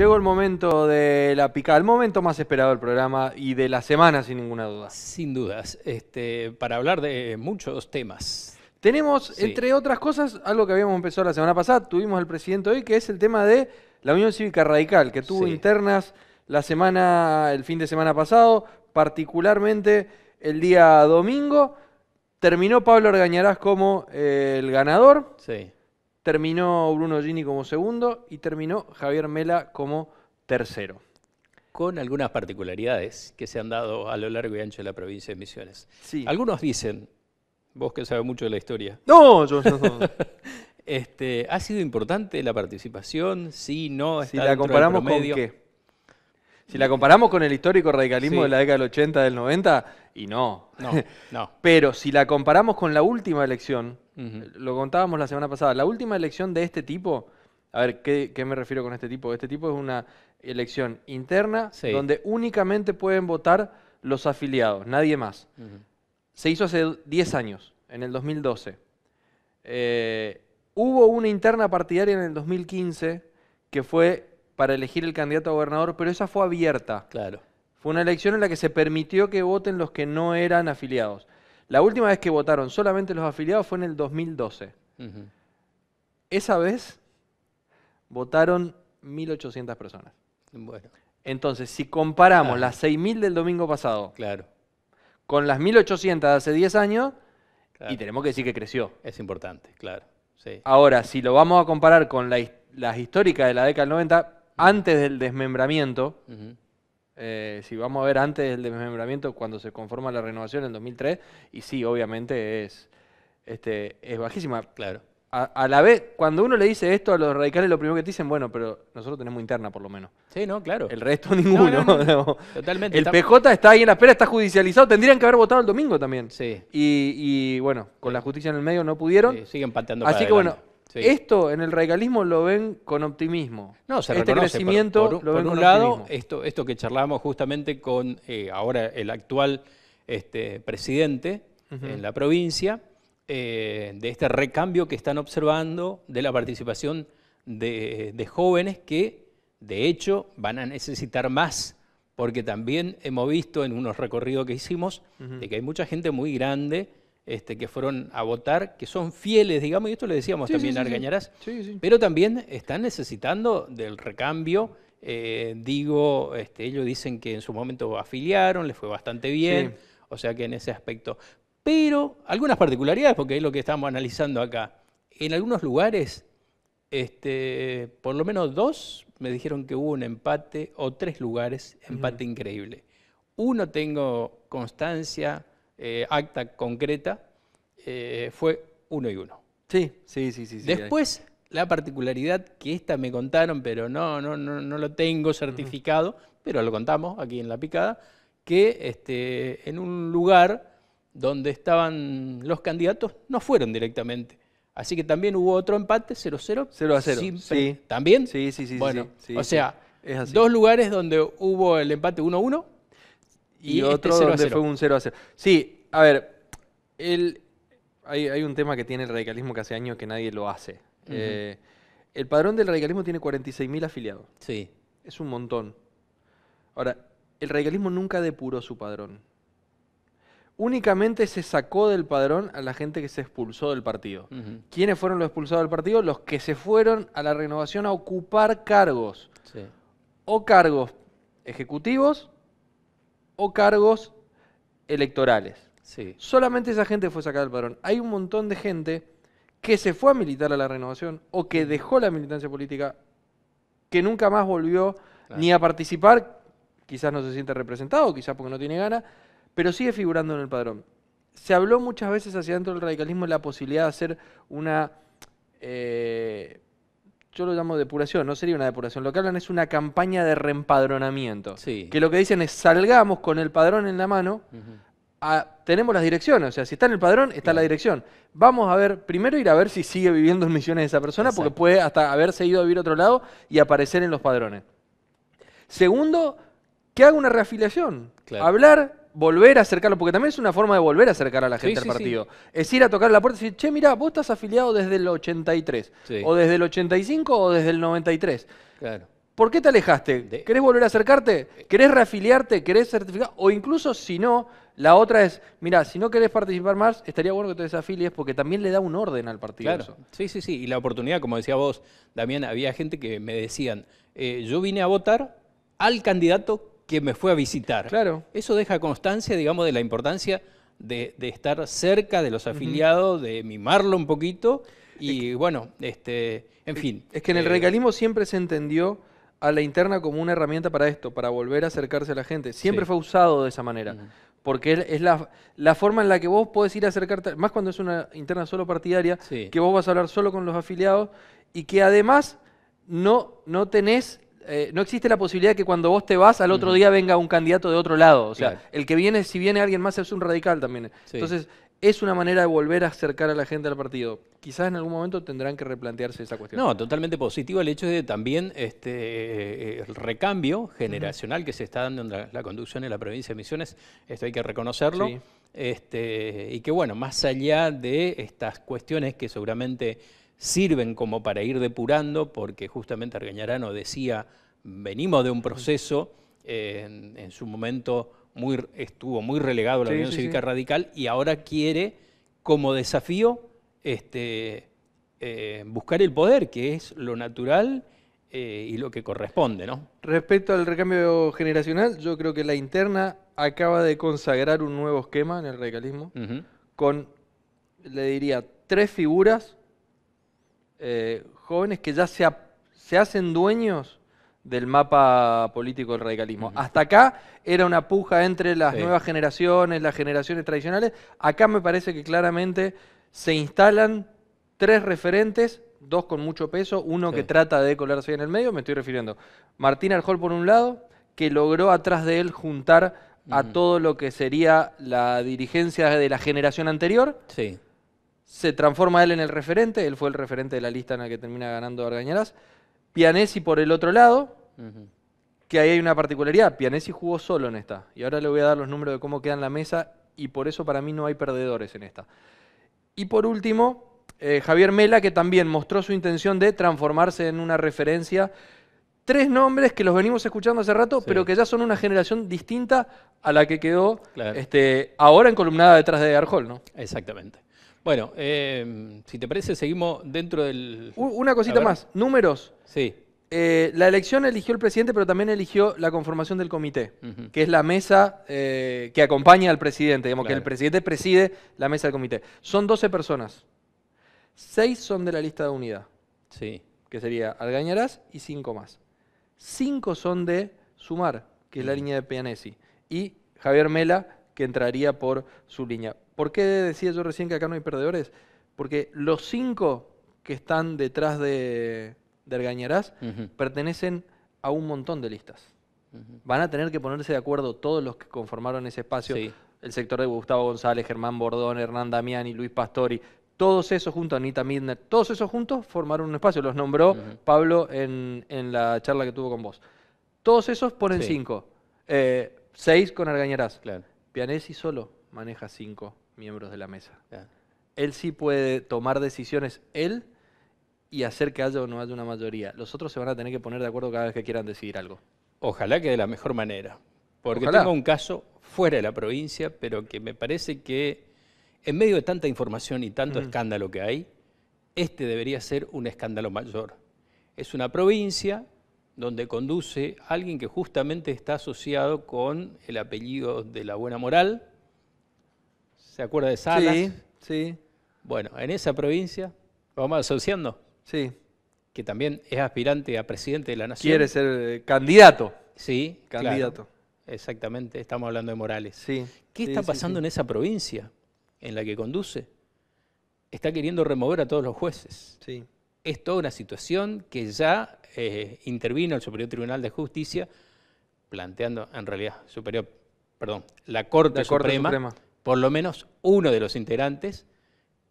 Llegó el momento de la pica, el momento más esperado del programa y de la semana, sin ninguna duda. Sin dudas, este, para hablar de muchos temas. Tenemos, entre otras cosas, algo que habíamos empezado la semana pasada, tuvimos al presidente hoy, que es el tema de la Unión Cívica Radical, que tuvo internas la semana, el fin de semana pasado, particularmente el día domingo. Terminó Pablo Argañarás como eh, el ganador. Sí Terminó Bruno Gini como segundo y terminó Javier Mela como tercero. Con algunas particularidades que se han dado a lo largo y ancho de la provincia de Misiones. Algunos dicen, vos que sabes mucho de la historia. No, yo no. este, ¿Ha sido importante la participación? Sí, no, Si la comparamos con qué. Si la comparamos con el histórico radicalismo de la década del 80, del 90, y no. No, Pero si la comparamos con la última elección, lo contábamos la semana pasada, la última elección de este tipo, a ver, ¿qué, me refiero con este tipo? Este tipo es una elección interna donde únicamente pueden votar los afiliados, nadie más. Se hizo hace 10 años, en el 2012. Eh, hubo una interna partidaria en el 2015 que fue para elegir el candidato a gobernador, pero esa fue abierta. Claro. Fue una elección en la que se permitió que voten los que no eran afiliados. La última vez que votaron solamente los afiliados fue en el 2012. Esa vez votaron 1.800 personas. Bueno. Entonces, si comparamos ah. las 6.000 del domingo pasado claro. con las 1.800 de hace 10 años, y tenemos que decir que creció. Es importante, claro. Ahora, si lo vamos a comparar con las históricas de la década del 90, antes del desmembramiento, eh, si vamos a ver antes del desmembramiento, cuando se conforma la renovación en 2003, y sí, obviamente es, este, es bajísima. Claro. A, la vez, cuando uno le dice esto a los radicales, lo primero que te dicen, bueno, pero nosotros tenemos interna por lo menos. Sí, no, claro. El resto ninguno. Totalmente. El PJ está ahí en la espera, está judicializado. Tendrían que haber votado el domingo también. Sí. Y, bueno, con la justicia en el medio no pudieron. siguen pateando. Así que bueno, esto en el regalismo lo ven con optimismo. No, este crecimiento un lado, esto, que charlamos justamente con eh, ahora el actual este, presidente en la provincia, eh, de este recambio que están observando de la participación de, jóvenes que de hecho van a necesitar más porque también hemos visto en unos recorridos que hicimos de que hay mucha gente muy grande este, que fueron a votar, que son fieles, digamos, y esto le decíamos también a Argañarás, pero también están necesitando del recambio. Eh, digo, este, ellos dicen que en su momento afiliaron, les fue bastante bien, o sea que en ese aspecto. Pero algunas particularidades, porque es lo que estamos analizando acá. En algunos lugares, este, por lo menos dos, me dijeron que hubo un empate, o tres lugares, empate increíble. Uno tengo constancia, eh, acta concreta, eh, fue uno y uno. Sí, sí, sí, sí. Después, la particularidad que esta me contaron, pero no, no, no, no lo tengo certificado, pero lo contamos aquí en la picada, que este, en un lugar donde estaban los candidatos no fueron directamente. Así que también hubo otro empate, 0-0. 0-0. Sí. ¿También? Sí, sí, sí. Bueno, sí, sí, o sea, dos lugares donde hubo el empate 1-1 y, este otro fue un 0 a 0. Sí, a ver, hay, un tema que tiene el radicalismo que hace años que nadie lo hace. Eh, el padrón del radicalismo tiene 46.000 afiliados. Sí. Es un montón. Ahora, el radicalismo nunca depuró su padrón. Únicamente se sacó del padrón a la gente que se expulsó del partido. ¿Quiénes fueron los expulsados del partido? Los que se fueron a la renovación a ocupar cargos. Sí. O cargos ejecutivos o cargos electorales. Sí. Solamente esa gente fue sacada del padrón. Hay un montón de gente que se fue a militar a la renovación o que dejó la militancia política, que nunca más volvió ni a participar, quizás no se siente representado, quizás porque no tiene gana pero sigue figurando en el padrón. Se habló muchas veces hacia dentro del radicalismo la posibilidad de hacer una eh, yo lo llamo depuración, no sería una depuración, lo que hablan es una campaña de reempadronamiento. Sí. Que lo que dicen es salgamos con el padrón en la mano, tenemos las direcciones, o sea, si está en el padrón, está la dirección. Vamos a ver, primero ir a ver si sigue viviendo en Misiones esa persona, porque puede hasta haberse ido a vivir a otro lado y aparecer en los padrones. Segundo, que haga una reafiliación. Hablar volver a acercarlo, porque también es una forma de volver a acercar a la gente al partido. Es ir a tocar la puerta y decir, che, mira vos estás afiliado desde el 83, o desde el 85 o desde el 93. Claro. ¿Por qué te alejaste? ¿Querés volver a acercarte? ¿Querés reafiliarte? ¿Querés certificar? O incluso si no, la otra es, mira, si no querés participar más, estaría bueno que te desafilies porque también le da un orden al partido. Claro. Sí, sí, sí. Y la oportunidad, como decía vos, Damián, había gente que me decían, eh, yo vine a votar al candidato que me fue a visitar. Claro. Eso deja constancia, digamos, de la importancia de, estar cerca de los afiliados, de mimarlo un poquito y, bueno, este, en fin. Es que en el eh, regalismo siempre se entendió a la interna como una herramienta para esto, para volver a acercarse a la gente. Siempre fue usado de esa manera. Porque es la, forma en la que vos podés ir a acercarte, más cuando es una interna solo partidaria, que vos vas a hablar solo con los afiliados y que además no, no tenés eh, no existe la posibilidad de que cuando vos te vas, al otro día venga un candidato de otro lado. O sea, el que viene, si viene alguien más, es un radical también. Entonces, es una manera de volver a acercar a la gente al partido. Quizás en algún momento tendrán que replantearse esa cuestión. No, totalmente positivo el hecho de también este, eh, el recambio generacional que se está dando en la, conducción en la provincia de Misiones. Esto hay que reconocerlo. Este, y que bueno, más allá de estas cuestiones que seguramente sirven como para ir depurando, porque justamente Argañarano decía, venimos de un proceso, eh, en, su momento muy, estuvo muy relegado a la Unión Cívica Radical y ahora quiere como desafío este, eh, buscar el poder, que es lo natural eh, y lo que corresponde. ¿no? Respecto al recambio generacional, yo creo que la interna acaba de consagrar un nuevo esquema en el radicalismo, con, le diría, tres figuras eh, jóvenes que ya se, hacen dueños del mapa político del radicalismo. Hasta acá era una puja entre las nuevas generaciones, las generaciones tradicionales. Acá me parece que claramente se instalan tres referentes, dos con mucho peso, uno que trata de colarse en el medio, me estoy refiriendo. Martín Arjol por un lado, que logró atrás de él juntar a todo lo que sería la dirigencia de la generación anterior. Sí se transforma él en el referente, él fue el referente de la lista en la que termina ganando Argañarás. Pianesi por el otro lado, que ahí hay una particularidad, Pianesi jugó solo en esta, y ahora le voy a dar los números de cómo queda en la mesa, y por eso para mí no hay perdedores en esta. Y por último, eh, Javier Mela, que también mostró su intención de transformarse en una referencia tres nombres que los venimos escuchando hace rato, pero que ya son una generación distinta a la que quedó este, ahora encolumnada detrás de Arjol, ¿no? Exactamente. Bueno, eh, si te parece, seguimos dentro del... Una cosita más, números. Sí. Eh, la elección eligió el presidente, pero también eligió la conformación del comité, que es la mesa eh, que acompaña al presidente, digamos que el presidente preside la mesa del comité. Son 12 personas. Seis son de la lista de unidad. Sí. Que sería Algañarás y cinco más. Cinco son de Sumar, que es la mm. línea de Pianesi. Y Javier Mela, que entraría por su línea. ¿Por qué decía yo recién que acá no hay perdedores? Porque los cinco que están detrás de, de pertenecen a un montón de listas. Van a tener que ponerse de acuerdo todos los que conformaron ese espacio. El sector de Gustavo González, Germán Bordón, Hernán Damián y Luis Pastori, todos esos juntos, Anita Midner, todos esos juntos formaron un espacio, los nombró Pablo en, la charla que tuvo con vos. Todos esos ponen cinco, eh, seis con Argañarás. Pianesi solo maneja cinco miembros de la mesa. Él sí puede tomar decisiones, él, y hacer que haya o no haya una mayoría. Los otros se van a tener que poner de acuerdo cada vez que quieran decidir algo. Ojalá que de la mejor manera. Porque tengo un caso fuera de la provincia, pero que me parece que en medio de tanta información y tanto mm. escándalo que hay, este debería ser un escándalo mayor. Es una provincia donde conduce alguien que justamente está asociado con el apellido de la buena moral. ¿Se acuerda de Salas? Sí, sí. Bueno, en esa provincia, vamos asociando? Sí. Que también es aspirante a presidente de la nación. Quiere ser eh, candidato. Sí, candidato. Exactamente, estamos hablando de Morales. Sí. ¿Qué está pasando en esa provincia? en la que conduce, está queriendo remover a todos los jueces. Es toda una situación que ya eh, intervino el Superior Tribunal de Justicia, planteando, en realidad, Superior, perdón, la Corte, Suprema, por lo menos uno de los integrantes,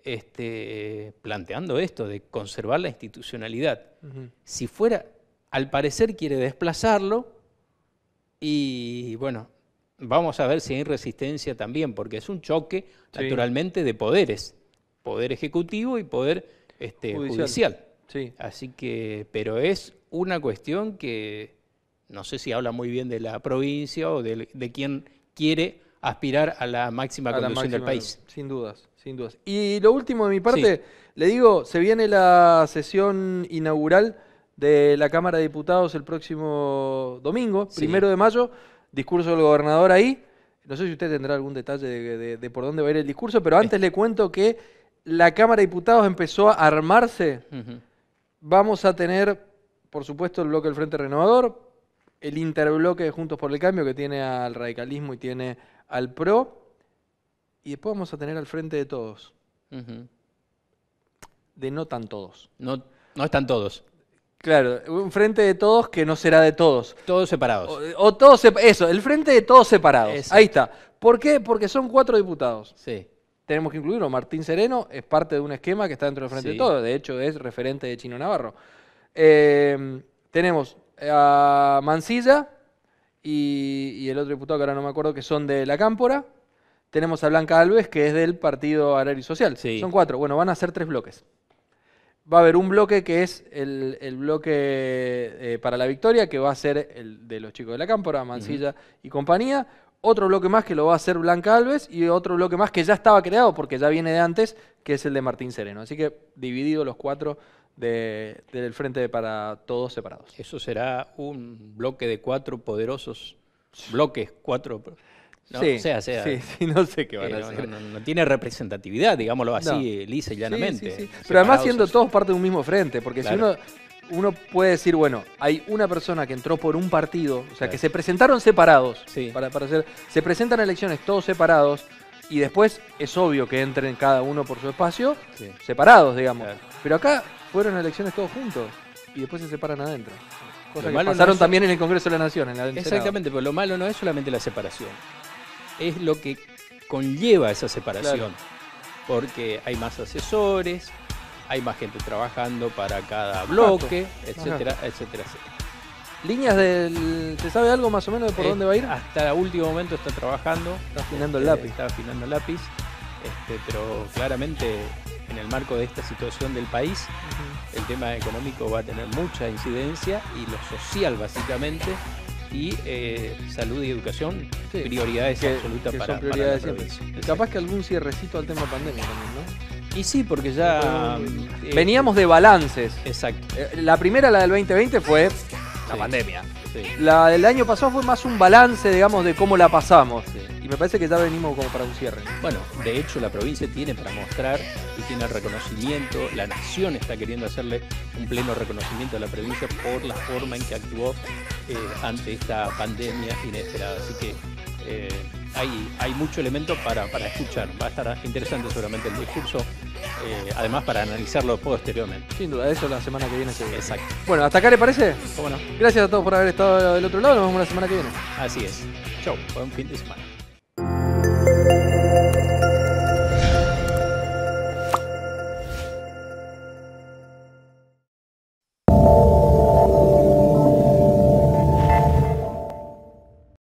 este, planteando esto de conservar la institucionalidad. Si fuera, al parecer quiere desplazarlo y, bueno, vamos a ver si hay resistencia también, porque es un choque naturalmente de poderes, poder ejecutivo y poder este, judicial. Así que, pero es una cuestión que no sé si habla muy bien de la provincia o de, de quien quiere aspirar a la máxima del país. Sin dudas, sin dudas. Y lo último de mi parte, le digo, se viene la sesión inaugural de la Cámara de Diputados el próximo domingo, primero de mayo discurso del gobernador ahí. No sé si usted tendrá algún detalle de, por dónde va a ir el discurso, pero antes le cuento que la Cámara de Diputados empezó a armarse. Vamos a tener, por supuesto, el bloque del Frente Renovador, el interbloque de Juntos por el Cambio, que tiene al radicalismo y tiene al PRO, y después vamos a tener al frente de todos. De no tan todos. No, no están todos. Claro, un frente de todos que no será de todos. Todos separados. O, todos, eso, el frente de todos separados. Ahí está. ¿Por qué? Porque son cuatro diputados. Sí. Tenemos que incluirlo. Martín Sereno es parte de un esquema que está dentro del frente de todos. De hecho, es referente de Chino Navarro. Em, tenemos a Mancilla y, el otro diputado que ahora no me acuerdo que son de la Cámpora. Tenemos a Blanca Alves, que es del partido Agrario Social. Son cuatro. Bueno, van a ser tres bloques va a haber un bloque que es el, bloque eh, para la victoria, que va a ser el de los chicos de la cámpora, Mancilla y compañía. Otro bloque más que lo va a hacer Blanca Alves y otro bloque más que ya estaba creado porque ya viene de antes, que es el de Martín Sereno. Así que dividido los cuatro del frente para todos separados. Eso será un bloque de cuatro poderosos bloques, cuatro ¿no? sea, sea no sé qué van a eh, hacer. No, tiene representatividad, digámoslo así, lisa y llanamente. Pero además siendo todos parte de un mismo frente, porque si uno uno puede decir, bueno, hay una persona que entró por un partido, o sea, que se presentaron separados, para, para se presentan elecciones todos separados, y después es obvio que entren cada uno por su espacio, separados, digamos. Pero acá fueron elecciones todos juntos, y después se separan adentro. Cosa que pasaron también en el Congreso de la Nación, en la Exactamente, pero lo malo no es solamente la separación es lo que conlleva esa separación. Porque hay más asesores, hay más gente trabajando para cada bloque, etcétera, etcétera, ¿Líneas del. ¿Se sabe algo más o menos de por dónde va a ir? Hasta el último momento está trabajando. Está afinando el este, lápiz. Está afinando el lápiz. Este, pero claramente en el marco de esta situación del país, el tema económico va a tener mucha incidencia y lo social básicamente y eh, salud y educación, prioridades absolutas para, prioridades Capaz que algún cierrecito al tema pandemia también, ¿no? Y sí, porque ya... Eh, eh, Veníamos de balances. Exacto. La primera, la del 2020, fue la pandemia. La del año pasado fue más un balance, digamos, de cómo la pasamos me parece que ya venimos como para un cierre. Bueno, de hecho la provincia tiene para mostrar y tiene el reconocimiento, la nación está queriendo hacerle un pleno reconocimiento a la provincia por la forma en que actuó eh, ante esta pandemia inesperada. Así que eh, hay, hay mucho elemento para, escuchar. Va a estar interesante seguramente el discurso, eh, además para analizarlo posteriormente. Sin duda, eso la semana que viene se Exacto. Bueno, ¿hasta acá le parece? bueno Gracias a todos por haber estado del otro lado. Nos vemos la semana que viene. Así es. Chau, buen fin de semana.